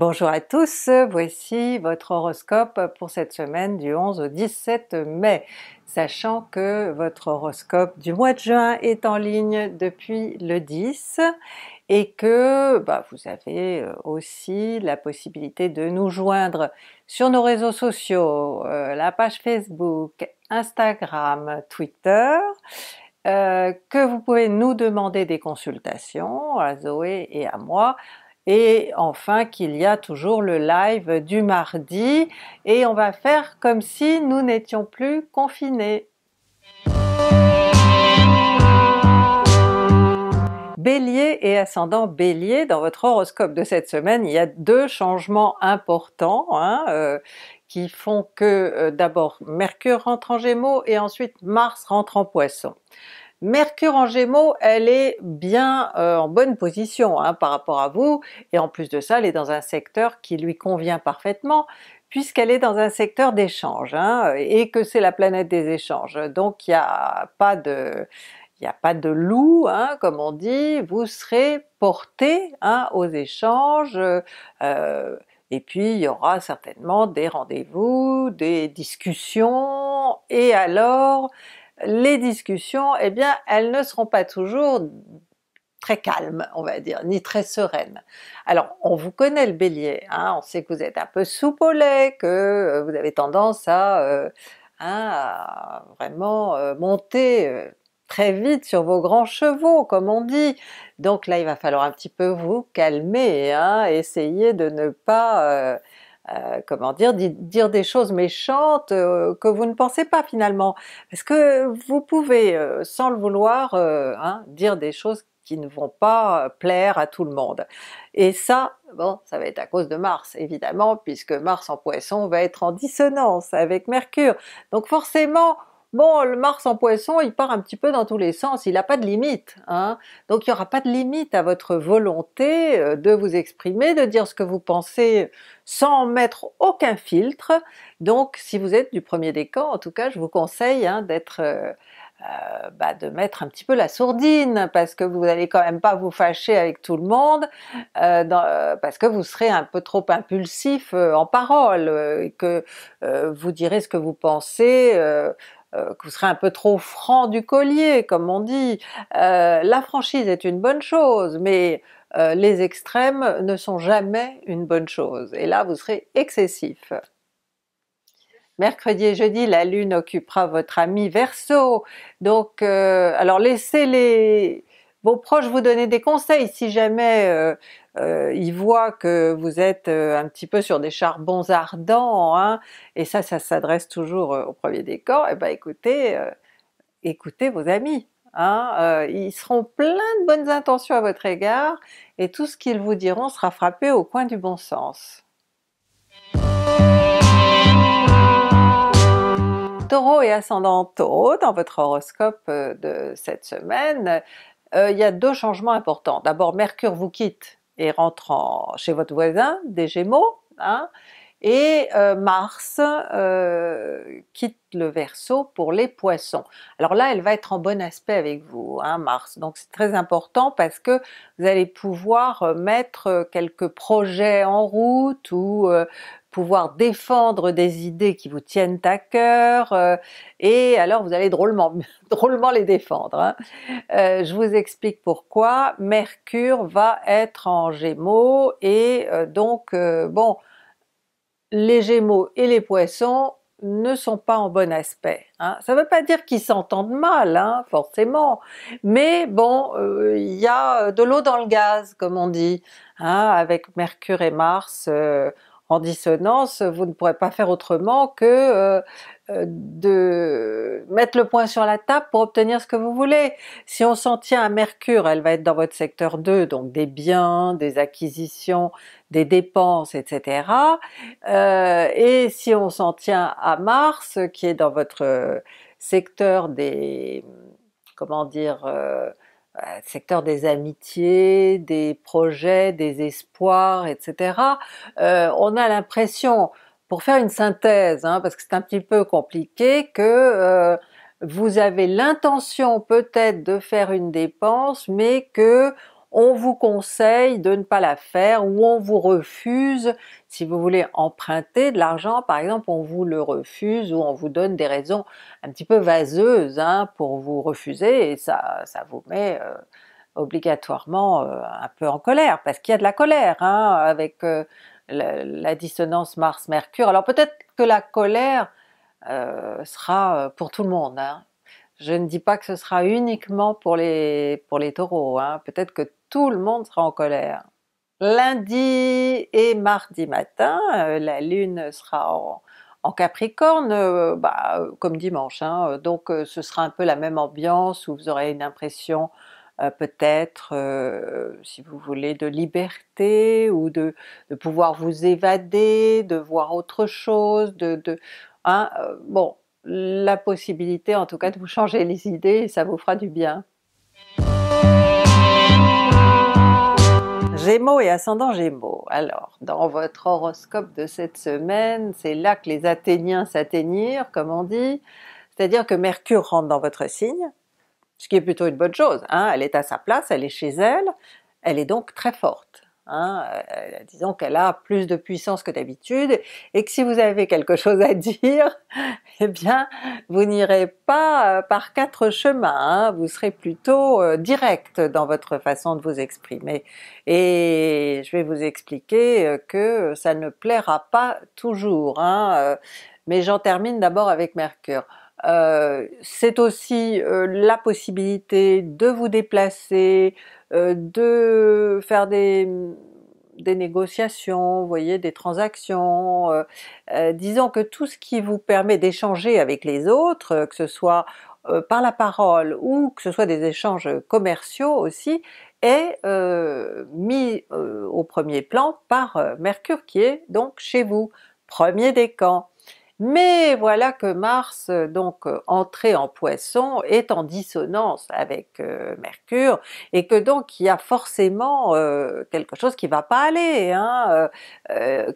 Bonjour à tous, voici votre horoscope pour cette semaine du 11 au 17 mai, sachant que votre horoscope du mois de juin est en ligne depuis le 10 et que bah, vous avez euh, aussi la possibilité de nous joindre sur nos réseaux sociaux, euh, la page Facebook, Instagram, Twitter, euh, que vous pouvez nous demander des consultations à Zoé et à moi et enfin qu'il y a toujours le live du mardi et on va faire comme si nous n'étions plus confinés. Bélier et ascendant Bélier, dans votre horoscope de cette semaine, il y a deux changements importants hein, euh, qui font que euh, d'abord Mercure rentre en Gémeaux et ensuite Mars rentre en Poisson. Mercure en Gémeaux, elle est bien euh, en bonne position hein, par rapport à vous, et en plus de ça, elle est dans un secteur qui lui convient parfaitement, puisqu'elle est dans un secteur d'échange, hein, et que c'est la planète des échanges. Donc il n'y a pas de... Il a pas de loup, hein, comme on dit, vous serez porté aux échanges, euh, et puis il y aura certainement des rendez-vous, des discussions, et alors les discussions, eh bien, elles ne seront pas toujours très calmes, on va dire, ni très sereines. Alors, on vous connaît le bélier, hein, on sait que vous êtes un peu soupe que euh, vous avez tendance à, euh, hein, vraiment euh, monter très vite sur vos grands chevaux, comme on dit. Donc là, il va falloir un petit peu vous calmer, hein, essayer de ne pas euh, comment dire, dire des choses méchantes euh, que vous ne pensez pas finalement, parce que vous pouvez, euh, sans le vouloir, hein, dire des choses qui ne vont pas plaire à tout le monde. Et ça, bon, ça va être à cause de Mars évidemment, puisque Mars en Poisson va être en dissonance avec Mercure, donc forcément bon, le Mars en poisson, il part un petit peu dans tous les sens, il n'a pas de limite. Hein. Donc il n'y aura pas de limite à votre volonté euh, de vous exprimer, de dire ce que vous pensez sans mettre aucun filtre. Donc si vous êtes du premier décan, en tout cas, je vous conseille hein, d'être... Euh, euh, bah, de mettre un petit peu la sourdine parce que vous n'allez quand même pas vous fâcher avec tout le monde parce que vous serez un peu trop impulsif en parole et que vous direz ce que vous pensez euh, que vous serez un peu trop franc du collier, comme on dit. Euh, la franchise est une bonne chose, mais euh, les extrêmes ne sont jamais une bonne chose, et là vous serez excessif. Mercredi et jeudi, la Lune occupera votre ami Verseau, donc alors laissez les vos proches vous donner des conseils si jamais euh, il voit que vous êtes euh, un petit peu sur des charbons ardents, hein, et ça, ça s'adresse toujours euh, au premier décor, et eh ben écoutez, écoutez vos amis, hein, ils seront pleins de bonnes intentions à votre égard, et tout ce qu'ils vous diront sera frappé au coin du bon sens. Taureau et ascendant Taureau, dans votre horoscope de cette semaine, il y a deux changements importants. D'abord, Mercure vous quitte, et rentre chez votre voisin des Gémeaux, hein, et euh, Mars euh, quitte le Verseau pour les Poissons. Alors là, elle va être en bon aspect avec vous, hein, Mars. Donc c'est très important parce que vous allez pouvoir euh, mettre quelques projets en route ou pouvoir défendre des idées qui vous tiennent à cœur, euh, et alors vous allez drôlement, drôlement les défendre. Hein. Euh, je vous explique pourquoi. Mercure va être en Gémeaux, et euh, donc, bon, les Gémeaux et les Poissons ne sont pas en bon aspect. Hein. Ça ne veut pas dire qu'ils s'entendent mal, hein, forcément, mais bon, il y a de l'eau dans le gaz, comme on dit, avec Mercure et Mars, en dissonance, vous ne pourrez pas faire autrement que euh, euh, de mettre le point sur la table pour obtenir ce que vous voulez. Si on s'en tient à Mercure, elle va être dans votre secteur 2, donc des biens, des acquisitions, des dépenses, etc. Euh, et si on s'en tient à Mars, qui est dans votre secteur des comment dire, bah, secteur des amitiés, des projets, des espoirs, etc. Euh, on a l'impression, pour faire une synthèse, hein, parce que c'est un petit peu compliqué, que euh, vous avez l'intention peut-être de faire une dépense, mais que on vous conseille de ne pas la faire ou on vous refuse, si vous voulez emprunter de l'argent par exemple, on vous le refuse ou on vous donne des raisons un petit peu vaseuses hein, pour vous refuser et ça, vous met euh, obligatoirement euh, un peu en colère parce qu'il y a de la colère hein, avec euh, la, dissonance Mars-Mercure. Alors peut-être que la colère sera pour tout le monde, hein. Je ne dis pas que ce sera uniquement pour les, pour les taureaux, peut-être que tout le monde sera en colère. Lundi et mardi matin, euh, la Lune sera en, Capricorne, euh, bah, comme dimanche, hein. donc euh, ce sera un peu la même ambiance où vous aurez une impression peut-être, si vous voulez, de liberté ou de, pouvoir vous évader, de voir autre chose, de, de hein, bon, la possibilité en tout cas de vous changer les idées ça vous fera du bien. Gémeaux et ascendant Gémeaux. Alors, dans votre horoscope de cette semaine, c'est là que les Athéniens s'atteignirent, comme on dit, c'est-à-dire que Mercure rentre dans votre signe, ce qui est plutôt une bonne chose, hein. elle est à sa place, elle est chez elle, elle est donc très forte. Hein, euh, euh, disons qu'elle a plus de puissance que d'habitude, et que si vous avez quelque chose à dire, eh bien vous n'irez pas euh, par quatre chemins, hein. vous serez plutôt direct dans votre façon de vous exprimer. Et je vais vous expliquer que ça ne plaira pas toujours, hein, mais j'en termine d'abord avec Mercure. c'est aussi la possibilité de vous déplacer, euh, de faire des, négociations, vous voyez, des transactions, euh, euh, disons que tout ce qui vous permet d'échanger avec les autres, que ce soit par la parole ou que ce soit des échanges commerciaux aussi, est mis au premier plan par Mercure qui est donc chez vous, premier décan, mais voilà que Mars, euh, donc euh, entré en poisson, est en dissonance avec euh, Mercure et que donc il y a forcément quelque chose qui va pas aller, hein,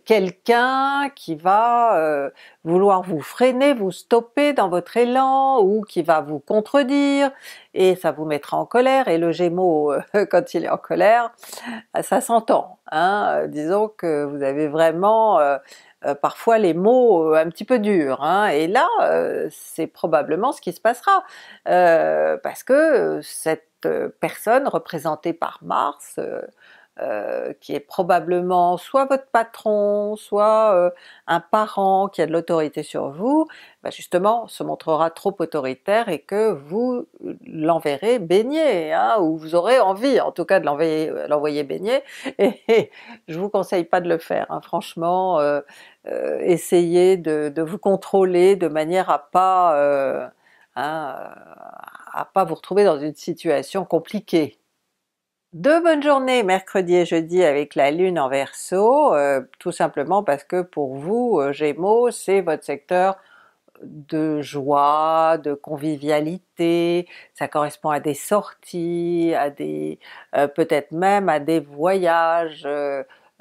quelqu'un qui va vouloir vous freiner, vous stopper dans votre élan ou qui va vous contredire et ça vous mettra en colère et le Gémeaux quand il est en colère, ça s'entend. Hein, disons que vous avez vraiment euh, parfois les mots euh, un petit peu durs. Hein. et là, euh, c'est probablement ce qui se passera, parce que cette personne représentée par Mars, qui est probablement soit votre patron, soit un parent qui a de l'autorité sur vous, bah, justement se montrera trop autoritaire et que vous l'enverrez baigner, hein, ou vous aurez envie en tout cas de l'envoyer baigner, et, et, je vous conseille pas de le faire, hein. franchement, Essayez euh, essayer de, de, vous contrôler de manière à pas euh, hein, euh, à pas vous retrouver dans une situation compliquée. Deux bonnes journées mercredi et jeudi avec la Lune en Verseau, tout simplement parce que pour vous, Gémeaux, c'est votre secteur de joie, de convivialité, ça correspond à des sorties, à des peut-être même à des voyages,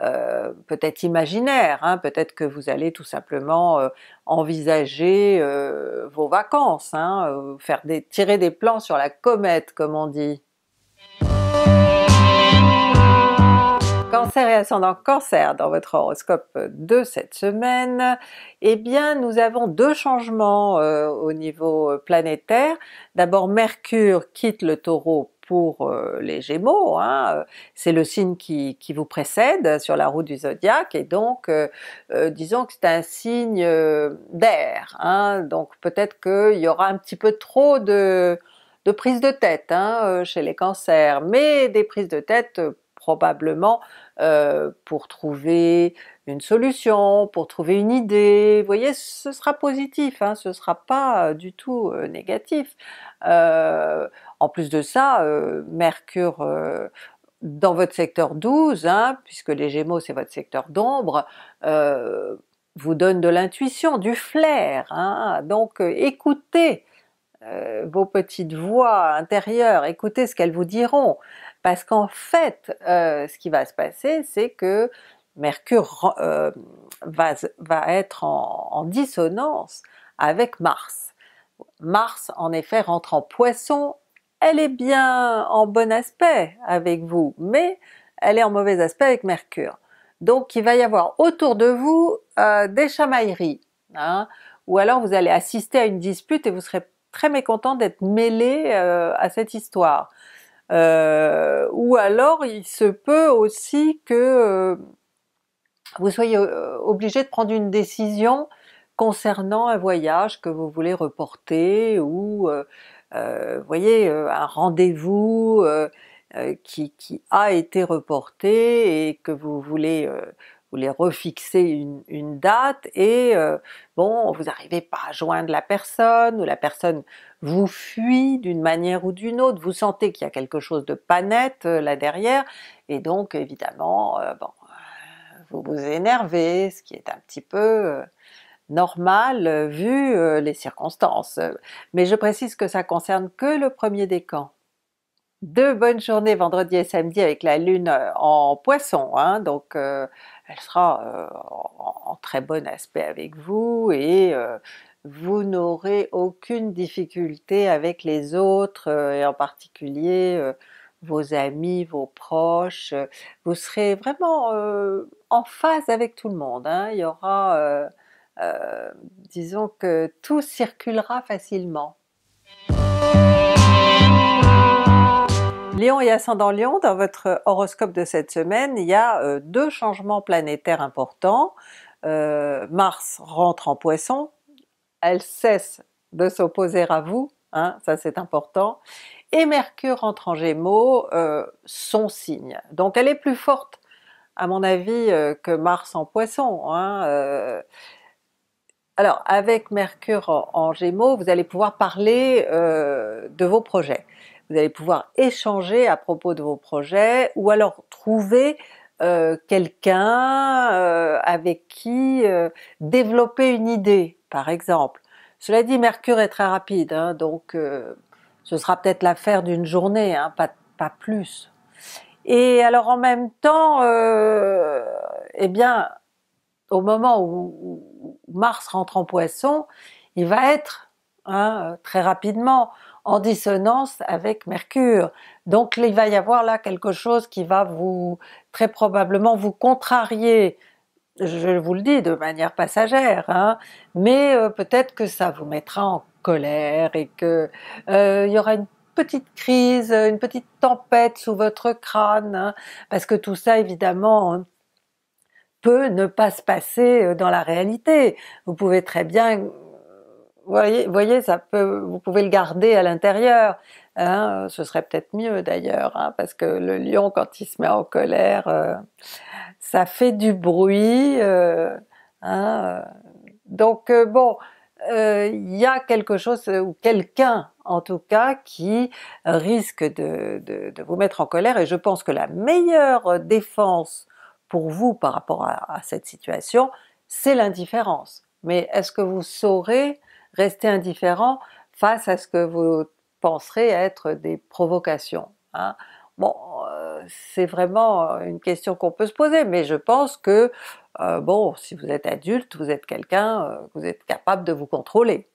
euh, peut-être imaginaire, hein. peut-être que vous allez tout simplement euh, envisager euh, vos vacances, hein, faire des, tirer des plans sur la comète comme on dit. Cancer et ascendant cancer dans votre horoscope de cette semaine, eh bien nous avons deux changements au niveau planétaire. D'abord Mercure quitte le taureau pour euh, les Gémeaux, hein, euh, c'est le signe qui, vous précède sur la route du zodiaque et donc euh, disons que c'est un signe d'air, hein. donc peut-être qu'il y aura un petit peu trop de, de prise de tête hein, chez les cancers, mais des prises de tête probablement pour trouver une solution, pour trouver une idée, vous voyez ce sera positif, ce sera pas du tout négatif. En plus de ça, euh, Mercure euh, dans votre secteur 12, hein, puisque les Gémeaux c'est votre secteur d'ombre, euh, vous donne de l'intuition, du flair. Hein. donc écoutez vos petites voix intérieures, écoutez ce qu'elles vous diront, parce qu'en fait, ce qui va se passer, c'est que Mercure va, être en, en dissonance avec Mars. Mars en effet rentre en poisson elle est bien en bon aspect avec vous, mais elle est en mauvais aspect avec Mercure. Donc il va y avoir autour de vous euh, des chamailleries, hein. ou alors vous allez assister à une dispute et vous serez très mécontent d'être mêlé euh, à cette histoire. Euh, ou alors il se peut aussi que vous soyez obligé de prendre une décision concernant un voyage que vous voulez reporter ou euh, vous voyez, euh, un rendez-vous euh, qui, a été reporté et que vous voulez voulez refixer une, date et bon, vous n'arrivez pas à joindre la personne ou la personne vous fuit d'une manière ou d'une autre, vous sentez qu'il y a quelque chose de pas net là derrière et donc évidemment, bon, vous vous énervez, ce qui est un petit peu normal euh, vu euh, les circonstances. Mais je précise que ça concerne que le premier décan. Deux bonnes journées vendredi et samedi avec la lune euh, en poisson, hein, donc elle sera en, très bon aspect avec vous et vous n'aurez aucune difficulté avec les autres et en particulier vos amis, vos proches, vous serez vraiment en phase avec tout le monde, hein. il y aura euh, disons que tout circulera facilement. Lion et ascendant Lion, dans votre horoscope de cette semaine, il y a euh, deux changements planétaires importants. Euh, Mars rentre en Poisson, elle cesse de s'opposer à vous, hein, ça c'est important, et Mercure rentre en Gémeaux, son signe. Donc elle est plus forte à mon avis que Mars en Poisson. Hein, alors, avec Mercure en, Gémeaux, vous allez pouvoir parler euh, de vos projets. Vous allez pouvoir échanger à propos de vos projets ou alors trouver euh, quelqu'un euh, avec qui développer une idée, par exemple. Cela dit, Mercure est très rapide, hein, donc ce sera peut-être l'affaire d'une journée, hein, pas, pas plus. Et alors en même temps, eh bien, au moment où, Mars rentre en poisson, il va être hein, euh, très rapidement en dissonance avec Mercure. Donc il va y avoir là quelque chose qui va vous très probablement vous contrarier, je vous le dis de manière passagère, hein, mais euh, peut-être que ça vous mettra en colère et que euh, il y aura une petite crise, une petite tempête sous votre crâne, hein, parce que tout ça évidemment peut ne pas se passer euh, dans la réalité. Vous pouvez très bien, vous euh, voyez, voyez ça peut, vous pouvez le garder à l'intérieur. Hein, ce serait peut-être mieux d'ailleurs, hein, parce que le lion quand il se met en colère, euh, ça fait du bruit. hein, donc bon, il y a quelque chose, ou quelqu'un en tout cas, qui risque de, de, de, vous mettre en colère, et je pense que la meilleure défense pour vous par rapport à, cette situation, c'est l'indifférence. Mais est-ce que vous saurez rester indifférent face à ce que vous penserez être des provocations hein Bon, euh, c'est vraiment une question qu'on peut se poser, mais je pense que, euh, bon, si vous êtes adulte, vous êtes quelqu'un, euh, vous êtes capable de vous contrôler.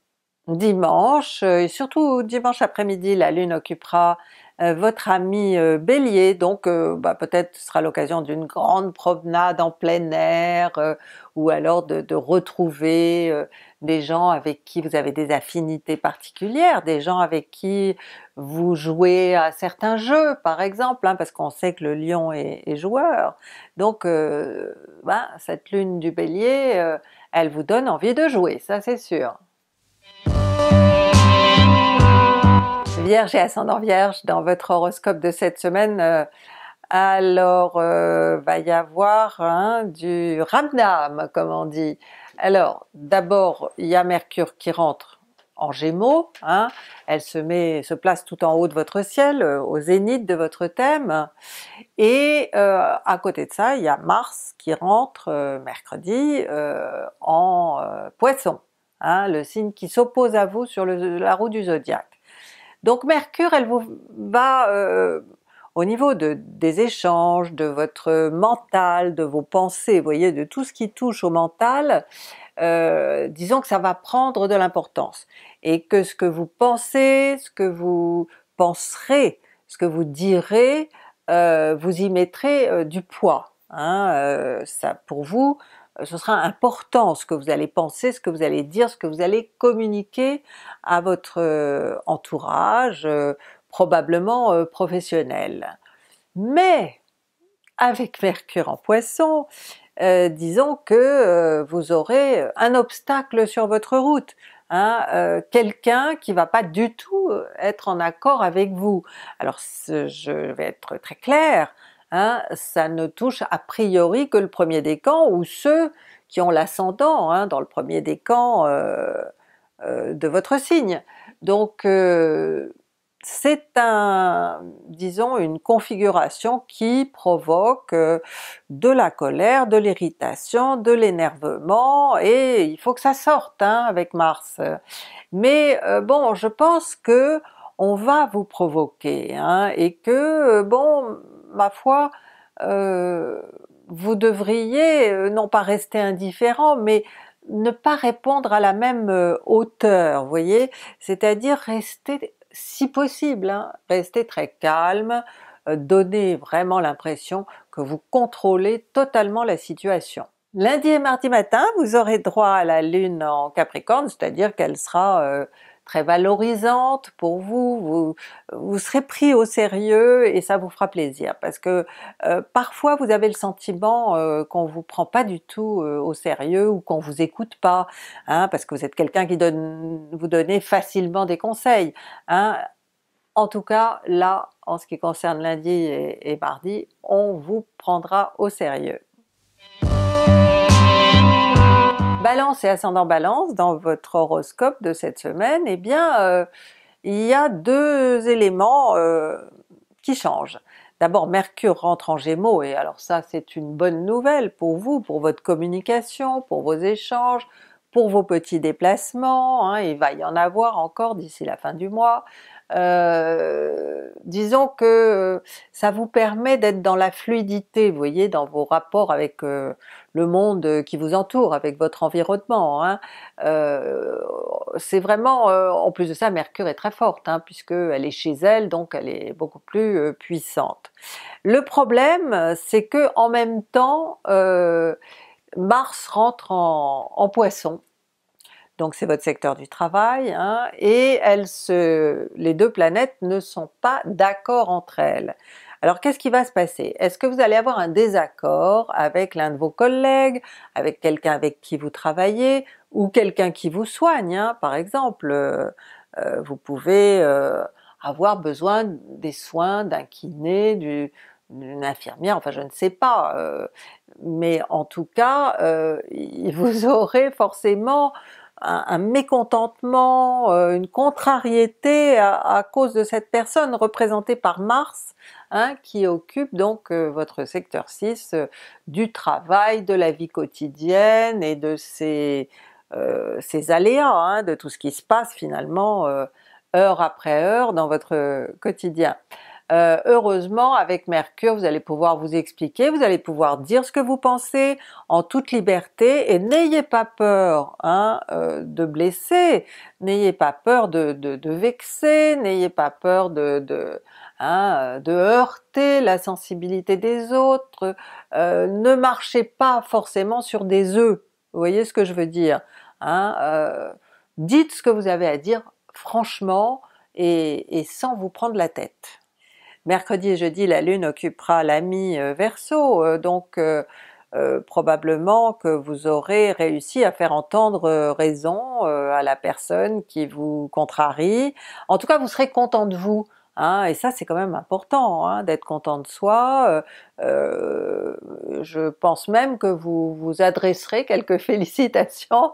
Dimanche, et surtout dimanche après-midi, la Lune occupera euh, votre ami euh, Bélier, donc euh, bah, peut-être ce sera l'occasion d'une grande promenade en plein air ou alors de, retrouver des gens avec qui vous avez des affinités particulières, des gens avec qui vous jouez à certains jeux par exemple, hein, parce qu'on sait que le lion est, joueur. Donc bah, cette lune du bélier, elle vous donne envie de jouer, ça c'est sûr. Vierge et ascendant Vierge dans votre horoscope de cette semaine, euh, alors euh, va y avoir hein, du ramdam comme on dit. Alors d'abord il y a Mercure qui rentre en Gémeaux, hein. elle se met, se place tout en haut de votre ciel, euh, au zénith de votre thème, et à côté de ça il y a Mars qui rentre mercredi en Poisson, hein, le signe qui s'oppose à vous sur la roue du zodiaque. Donc Mercure, elle vous va euh, au niveau de, des échanges, de votre mental, de vos pensées, vous voyez, de tout ce qui touche au mental, euh, disons que ça va prendre de l'importance. Et que ce que vous pensez, ce que vous penserez, ce que vous direz, euh, vous y mettrez du poids. Hein, ça, pour vous, ce sera important ce que vous allez penser, ce que vous allez dire, ce que vous allez communiquer à votre euh, entourage, euh, probablement euh, professionnel. Mais avec Mercure en Poisson, disons que vous aurez un obstacle sur votre route, hein, quelqu'un qui ne va pas du tout être en accord avec vous. Alors je vais être très clair hein, ça ne touche a priori que le premier décan ou ceux qui ont l'ascendant hein, dans le premier décan euh, euh, de votre signe. Donc euh, c'est un, disons, une configuration qui provoque euh, de la colère, de l'irritation, de l'énervement, et il faut que ça sorte hein, avec Mars. Mais bon, je pense que on va vous provoquer, hein, et que bon, ma foi, euh, vous devriez euh, non pas rester indifférent, mais ne pas répondre à la même euh, hauteur, vous voyez, c'est-à-dire rester, si possible, hein, rester très calme, donner vraiment l'impression que vous contrôlez totalement la situation. Lundi et mardi matin, vous aurez droit à la lune en Capricorne, c'est-à-dire qu'elle sera très valorisante pour vous, vous, vous, serez pris au sérieux et ça vous fera plaisir parce que euh, parfois vous avez le sentiment euh, qu'on vous prend pas du tout euh, au sérieux ou qu'on vous écoute pas hein, parce que vous êtes quelqu'un qui donne, vous donnez facilement des conseils. Hein. En tout cas là en ce qui concerne lundi et, et mardi on vous prendra au sérieux. Balance et ascendant Balance, dans votre horoscope de cette semaine, eh bien euh, il y a deux éléments euh, qui changent. D'abord Mercure rentre en Gémeaux, et alors ça c'est une bonne nouvelle pour vous, pour votre communication, pour vos échanges, pour vos petits déplacements, hein. il va y en avoir encore d'ici la fin du mois, euh, disons que euh, ça vous permet d'être dans la fluidité, vous voyez, dans vos rapports avec euh, le monde qui vous entoure, avec votre environnement. Hein. c'est vraiment, en plus de ça, Mercure est très forte, hein, puisqu'elle est chez elle, donc elle est beaucoup plus puissante. Le problème, c'est que en même temps, Mars rentre en, en poisson donc c'est votre secteur du travail, hein, et elles se, les deux planètes ne sont pas d'accord entre elles. Alors qu'est-ce qui va se passer Est-ce que vous allez avoir un désaccord avec l'un de vos collègues, avec quelqu'un avec qui vous travaillez, ou quelqu'un qui vous soigne hein par exemple euh, euh, Vous pouvez euh, avoir besoin des soins d'un kiné, d'une infirmière, enfin je ne sais pas, mais en tout cas, vous aurez forcément un, mécontentement, euh, une contrariété à, cause de cette personne représentée par Mars, hein, qui occupe donc euh, votre secteur 6 euh, du travail, de la vie quotidienne et de ses, aléas, hein, de tout ce qui se passe finalement heure après heure dans votre quotidien. Euh, heureusement, avec Mercure, vous allez pouvoir vous expliquer, vous allez pouvoir dire ce que vous pensez en toute liberté et n'ayez pas peur hein, euh, de blesser, n'ayez pas peur de, vexer, n'ayez pas peur hein, de, heurter la sensibilité des autres, euh, ne marchez pas forcément sur des œufs, vous voyez ce que je veux dire hein, Dites ce que vous avez à dire franchement et sans vous prendre la tête. Mercredi et jeudi, la Lune occupera l'ami euh, Verseau, euh, donc euh, probablement que vous aurez réussi à faire entendre raison à la personne qui vous contrarie. En tout cas, vous serez content de vous. Hein, et ça c'est quand même important hein, d'être content de soi. je pense même que vous vous adresserez quelques félicitations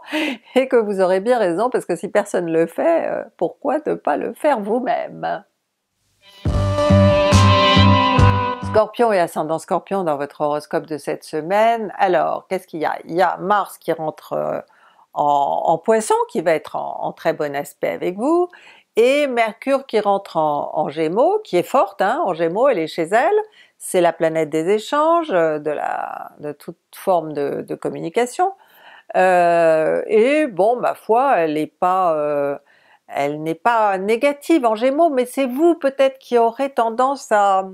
et que vous aurez bien raison parce que si personne le fait, pourquoi ne pas le faire vous-même Scorpion et ascendant Scorpion dans votre horoscope de cette semaine. Alors qu'est-ce qu'il y a? Il y a Mars qui rentre euh, en, en Poisson, qui va être en, très bon aspect avec vous, et Mercure qui rentre en, Gémeaux, qui est forte hein, en Gémeaux, elle est chez elle, c'est la planète des échanges, euh, de, toute forme de, communication. Euh, et bon, ma foi, elle n'est pas elle n'est pas négative en Gémeaux, mais c'est vous peut-être qui aurez tendance à,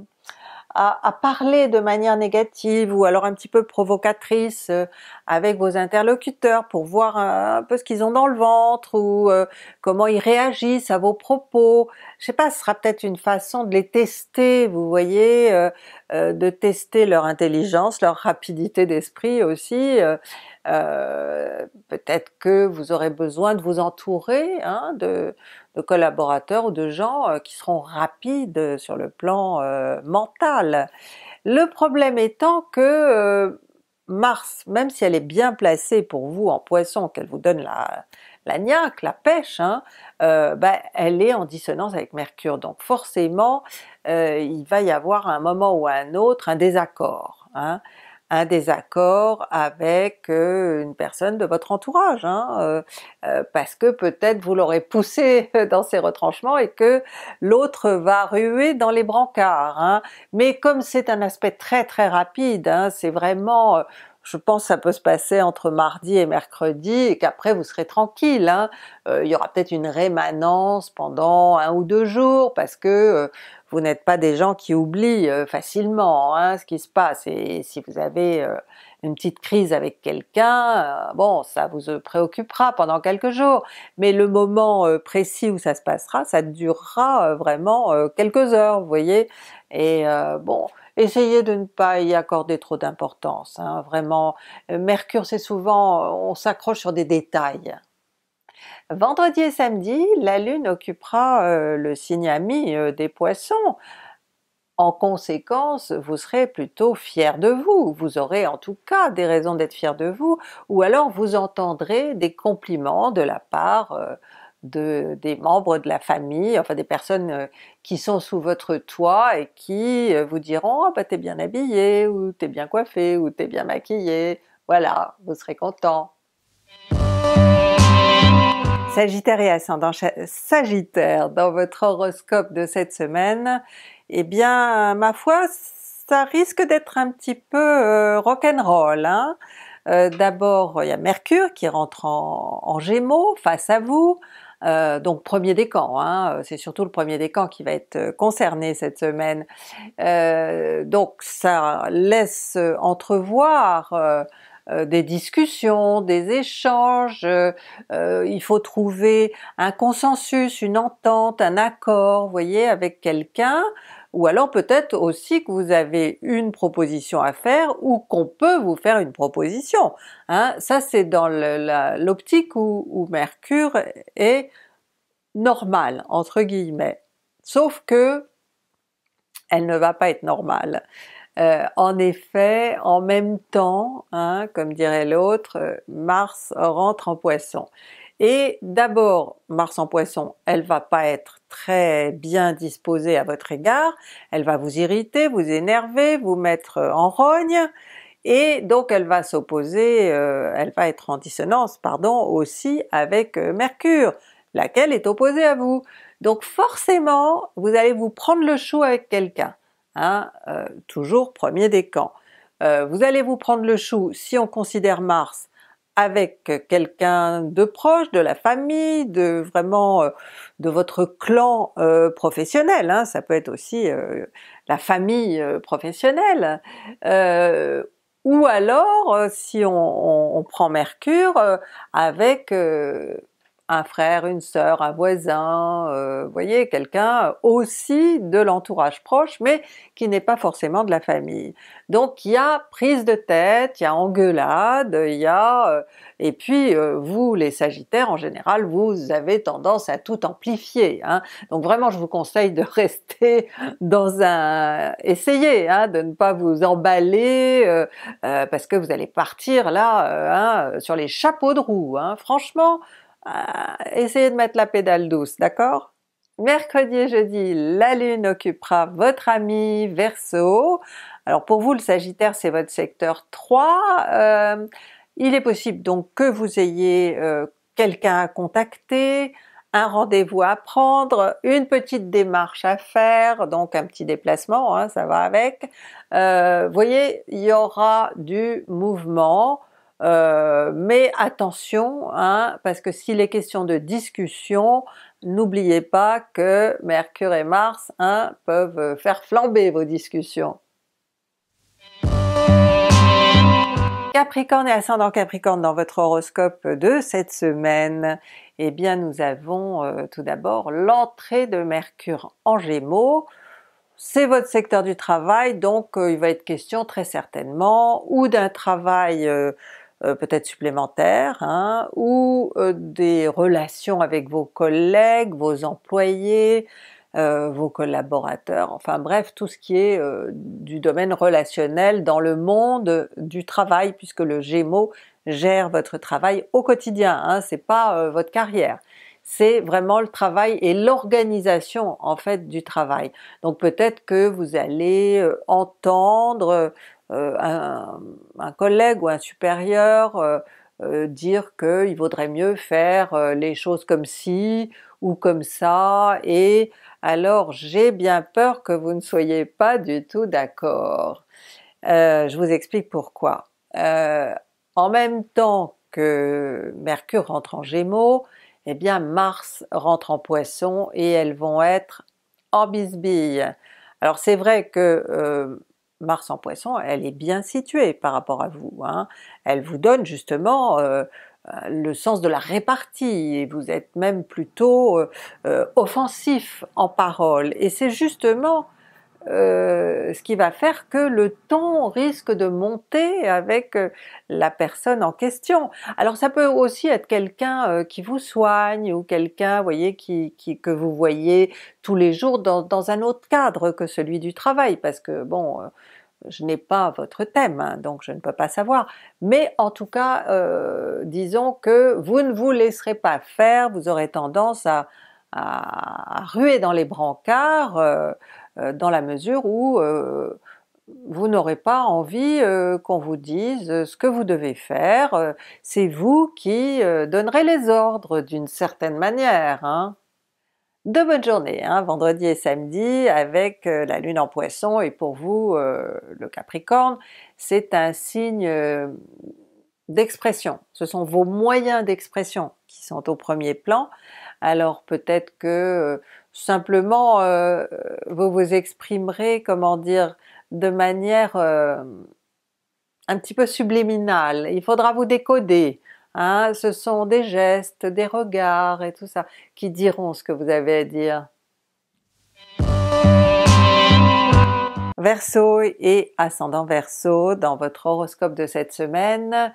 à, parler de manière négative ou alors un petit peu provocatrice euh, avec vos interlocuteurs pour voir un, peu ce qu'ils ont dans le ventre ou euh, comment ils réagissent à vos propos. Je sais pas, ce sera peut-être une façon de les tester, vous voyez, euh, de tester leur intelligence, leur rapidité d'esprit aussi. peut-être que vous aurez besoin de vous entourer hein, de, de collaborateurs ou de gens euh, qui seront rapides sur le plan euh, mental. Le problème étant que euh, Mars, même si elle est bien placée pour vous en poisson, qu'elle vous donne la, la niaque, la pêche, hein, bah, elle est en dissonance avec Mercure. Donc forcément, il va y avoir un moment ou un autre un désaccord. Hein un désaccord avec euh, une personne de votre entourage, hein, euh, euh, parce que peut-être vous l'aurez poussé dans ses retranchements et que l'autre va ruer dans les brancards. Hein. Mais comme c'est un aspect très très rapide, hein, c'est vraiment je pense que ça peut se passer entre mardi et mercredi et qu'après vous serez tranquille. Hein. Euh, il y aura peut-être une rémanence pendant un ou deux jours parce que euh, vous n'êtes pas des gens qui oublient euh, facilement hein, ce qui se passe et si vous avez une petite crise avec quelqu'un, bon ça vous préoccupera pendant quelques jours, mais le moment précis où ça se passera, ça durera vraiment quelques heures, vous voyez, et bon Essayez de ne pas y accorder trop d'importance, hein, vraiment. Euh, Mercure c'est souvent, euh, on s'accroche sur des détails. Vendredi et samedi, la Lune occupera euh, le signe ami des Poissons. En conséquence, vous serez plutôt fier de vous, vous aurez en tout cas des raisons d'être fier de vous, ou alors vous entendrez des compliments de la part de, des membres de la famille, enfin des personnes euh, qui sont sous votre toit et qui euh, vous diront « Ah bah t'es bien habillé » ou « t'es bien coiffé » ou « t'es bien maquillé ». Voilà, vous serez content. Sagittaire et ascendant Sagittaire, dans votre horoscope de cette semaine, eh bien ma foi, ça risque d'être un petit peu euh, rock'n'roll. Hein. D'abord, il y a Mercure qui rentre en Gémeaux face à vous, euh, donc premier des camps, hein. euh, c'est surtout le premier des qui va être euh, concerné cette semaine. donc ça laisse entrevoir des discussions, des échanges, il faut trouver un consensus, une entente, un accord, vous voyez, avec quelqu'un ou alors peut-être aussi que vous avez une proposition à faire ou qu'on peut vous faire une proposition. Hein. Ça c'est dans l'optique où, Mercure est normal entre guillemets. Sauf que elle ne va pas être normale. Euh, en effet, en même temps, hein, comme dirait l'autre, euh, Mars rentre en Poisson. Et d'abord, Mars en poisson, elle va pas être très bien disposée à votre égard, elle va vous irriter, vous énerver, vous mettre en rogne, et donc elle va s'opposer, euh, elle va être en dissonance, pardon, aussi avec euh, Mercure, laquelle est opposée à vous. Donc forcément, vous allez vous prendre le chou avec quelqu'un, hein, euh, toujours premier des camps. vous allez vous prendre le chou si on considère Mars avec quelqu'un de proche, de la famille, de vraiment euh, de votre clan euh, professionnel, hein. ça peut être aussi euh, la famille professionnelle, ou alors si on prend Mercure avec un frère, une sœur, un voisin, euh, voyez, quelqu'un aussi de l'entourage proche, mais qui n'est pas forcément de la famille. Donc il y a prise de tête, il y a engueulade, il y a... Euh, et puis euh, vous, les Sagittaires, en général, vous avez tendance à tout amplifier. Hein. Donc vraiment, je vous conseille de rester dans un... essayez hein, de ne pas vous emballer, parce que vous allez partir là hein, sur les chapeaux de roue. Franchement, euh, essayez de mettre la pédale douce, d'accord Mercredi et jeudi, la Lune occupera votre ami Verseau. Alors pour vous, le Sagittaire, c'est votre secteur 3. Euh, il est possible donc que vous ayez euh, quelqu'un à contacter, un rendez-vous à prendre, une petite démarche à faire, donc un petit déplacement, hein, ça va avec. voyez, il y aura du mouvement, euh, mais attention, hein, parce que s'il est question de discussion, n'oubliez pas que Mercure et Mars hein, peuvent euh, faire flamber vos discussions. Capricorne et ascendant Capricorne dans votre horoscope de cette semaine, eh bien nous avons euh, tout d'abord l'entrée de Mercure en Gémeaux, c'est votre secteur du travail, donc il va être question très certainement ou d'un travail euh, peut-être supplémentaire, hein, ou euh, des relations avec vos collègues, vos employés, euh, vos collaborateurs, enfin bref, tout ce qui est du domaine relationnel dans le monde du travail, puisque le Gémeaux gère votre travail au quotidien, hein, c'est pas votre carrière c'est vraiment le travail et l'organisation en fait du travail. Donc peut-être que vous allez entendre euh, un, collègue ou un supérieur euh, euh, dire qu'il vaudrait mieux faire les choses comme ci ou comme ça, et alors j'ai bien peur que vous ne soyez pas du tout d'accord. je vous explique pourquoi. en même temps que Mercure rentre en Gémeaux, eh bien Mars rentre en Poissons et elles vont être en bisbille. Alors c'est vrai que Mars en poisson, elle est bien située par rapport à vous. Hein. Elle vous donne justement euh, euh, le sens de la répartie, et vous êtes même plutôt euh, offensif en parole. Et c'est justement euh, ce qui va faire que le temps risque de monter avec euh, la personne en question. Alors ça peut aussi être quelqu'un euh, qui vous soigne ou quelqu'un, voyez, qui, qui, que vous voyez tous les jours dans, dans, un autre cadre que celui du travail, parce que bon, je n'ai pas votre thème, hein, donc je ne peux pas savoir. Mais en tout cas, disons que vous ne vous laisserez pas faire, vous aurez tendance à, à, ruer dans les brancards. Euh, dans la mesure où euh, vous n'aurez pas envie euh, qu'on vous dise ce que vous devez faire, c'est vous qui donnerez les ordres d'une certaine manière. Hein. De bonnes journées, hein, vendredi et samedi, avec la lune en poisson, et pour vous, le capricorne, c'est un signe d'expression. Ce sont vos moyens d'expression qui sont au premier plan. Alors peut-être que Simplement, euh, vous vous exprimerez, comment dire, de manière euh, un petit peu subliminale. Il faudra vous décoder. Hein? Ce sont des gestes, des regards et tout ça qui diront ce que vous avez à dire. Verseau et ascendant Verseau dans votre horoscope de cette semaine,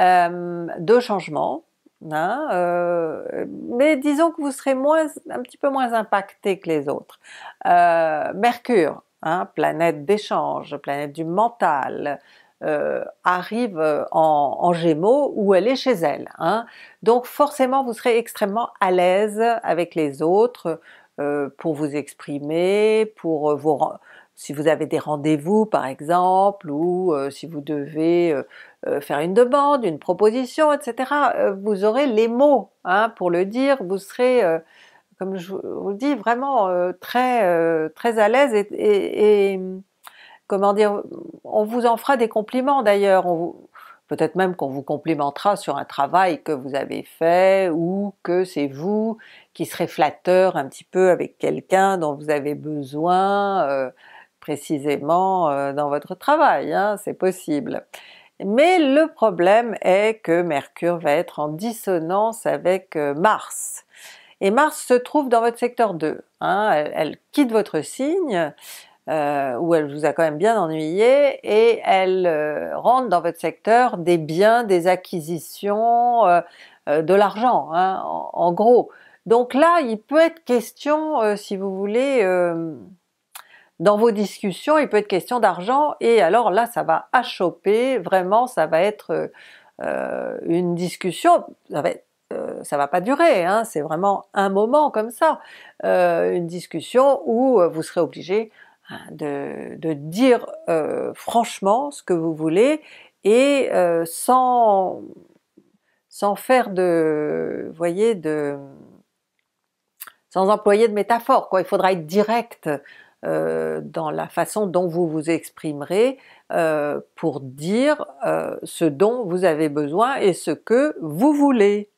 euh, deux changements Hein, euh, mais disons que vous serez moins, un petit peu moins impacté que les autres. Euh, Mercure, hein, planète d'échange, planète du mental, euh, arrive en, Gémeaux où elle est chez elle. Hein. Donc forcément vous serez extrêmement à l'aise avec les autres pour vous exprimer, pour vous si vous avez des rendez-vous par exemple, ou si vous devez euh, faire une demande, une proposition, etc. Euh, vous aurez les mots hein, pour le dire, vous serez, euh, comme je vous le dis, vraiment très, très à l'aise et, comment dire, on vous en fera des compliments d'ailleurs, peut-être même qu'on vous complimentera sur un travail que vous avez fait ou que c'est vous qui serez flatteur un petit peu avec quelqu'un dont vous avez besoin précisément dans votre travail, hein, c'est possible. Mais le problème est que Mercure va être en dissonance avec euh, Mars. Et Mars se trouve dans votre secteur 2, hein. elle, quitte votre signe, euh, où elle vous a quand même bien ennuyé, et elle euh, rentre dans votre secteur des biens, des acquisitions, de l'argent, hein, en, gros. Donc là, il peut être question, si vous voulez, dans vos discussions, il peut être question d'argent et alors là, ça va achoper, vraiment, ça va être euh, euh, une discussion, ça va, euh, va pas durer, hein, c'est vraiment un moment comme ça, une discussion où vous serez obligé hein, de, dire franchement ce que vous voulez et sans, sans faire de, voyez, de, sans employer de métaphore, quoi. Il faudra être direct euh, dans la façon dont vous vous exprimerez euh, pour dire euh, ce dont vous avez besoin et ce que vous voulez.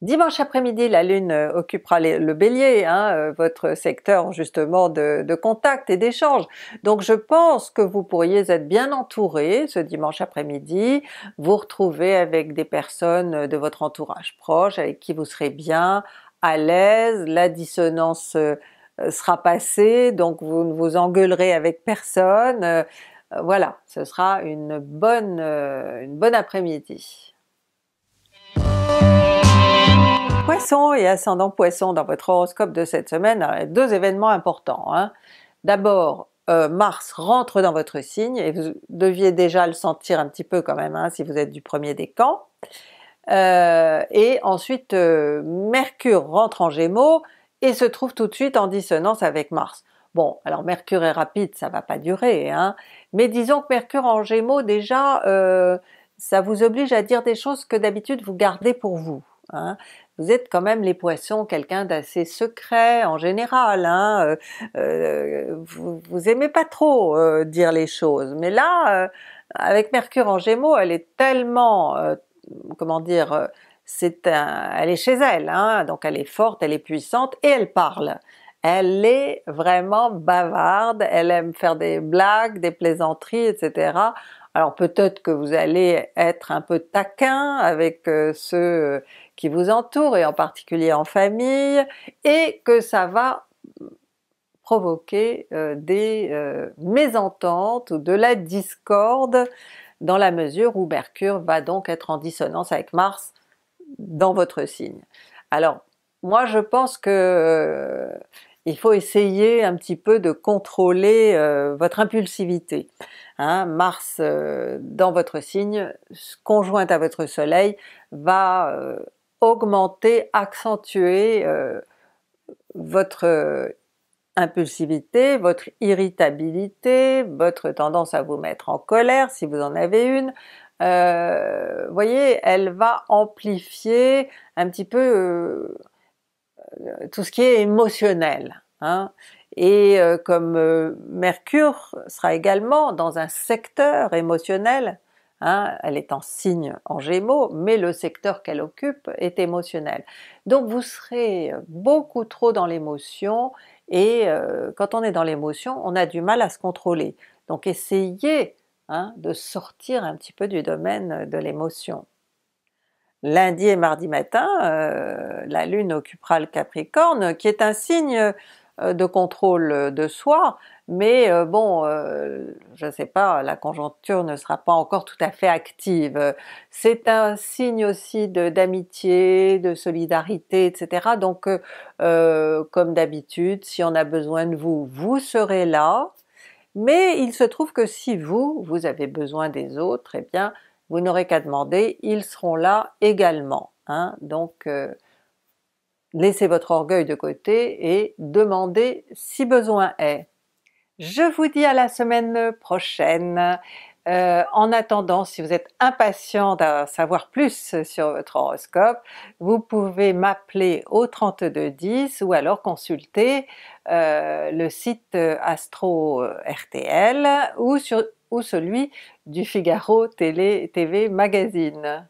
Dimanche après-midi, la Lune occupera le Bélier, hein, votre secteur justement de, de contact et d'échange. Donc je pense que vous pourriez être bien entouré ce dimanche après-midi, vous retrouver avec des personnes de votre entourage proche, avec qui vous serez bien, à l'aise, la dissonance euh, sera passé, donc vous ne vous engueulerez avec personne. Euh, euh, voilà, ce sera une bonne, une bonne après-midi. Poisson et ascendant Poisson dans votre horoscope de cette semaine, hein, deux événements importants. Hein. D'abord, Mars rentre dans votre signe et vous deviez déjà le sentir un petit peu quand même hein, si vous êtes du premier décan. Euh, et ensuite Mercure rentre en Gémeaux, et se trouve tout de suite en dissonance avec Mars. Bon, alors Mercure est rapide, ça va pas durer, hein, mais disons que Mercure en Gémeaux déjà, euh, ça vous oblige à dire des choses que d'habitude vous gardez pour vous. Hein. Vous êtes quand même les poissons, quelqu'un d'assez secret en général, hein, euh, euh, vous, vous, aimez pas trop dire les choses, mais là, avec Mercure en Gémeaux, elle est tellement, comment dire, elle est chez elle, hein. donc elle est forte, elle est puissante et elle parle. Elle est vraiment bavarde, elle aime faire des blagues, des plaisanteries, etc. Alors peut-être que vous allez être un peu taquin avec euh, ceux euh, qui vous entourent et en particulier en famille et que ça va provoquer euh, des mésententes ou de la discorde dans la mesure où Mercure va donc être en dissonance avec Mars dans votre signe. Alors, moi, je pense que euh, il faut essayer un petit peu de contrôler euh, votre impulsivité. Hein. Mars euh, dans votre signe, conjointe à votre Soleil, va augmenter, accentuer votre impulsivité, votre irritabilité, votre tendance à vous mettre en colère si vous en avez une, euh, voyez, elle va amplifier un petit peu euh, euh, tout ce qui est émotionnel. Hein. Et euh, comme Mercure sera également dans un secteur émotionnel, hein. elle est en signe en gémeaux, mais le secteur qu'elle occupe est émotionnel. Donc vous serez beaucoup trop dans l'émotion, et quand on est dans l'émotion, on a du mal à se contrôler. Donc essayez Hein, de sortir un petit peu du domaine de l'émotion. Lundi et mardi matin, euh, la Lune occupera le Capricorne, qui est un signe euh, de contrôle de soi, mais euh, bon, je ne sais pas, la conjoncture ne sera pas encore tout à fait active. C'est un signe aussi d'amitié, de, solidarité, etc. Donc, comme d'habitude, si on a besoin de vous, vous serez là. Mais il se trouve que si vous, vous avez besoin des autres, eh bien vous n'aurez qu'à demander, ils seront là également. Hein. Donc euh, laissez votre orgueil de côté et demandez si besoin est. Je vous dis à la semaine prochaine. Euh, en attendant, si vous êtes impatient d'en savoir plus euh, sur votre horoscope, vous pouvez m'appeler au 3210 ou alors consulter euh, le site Astro RTL ou, ou celui du Figaro Télé TV Magazine.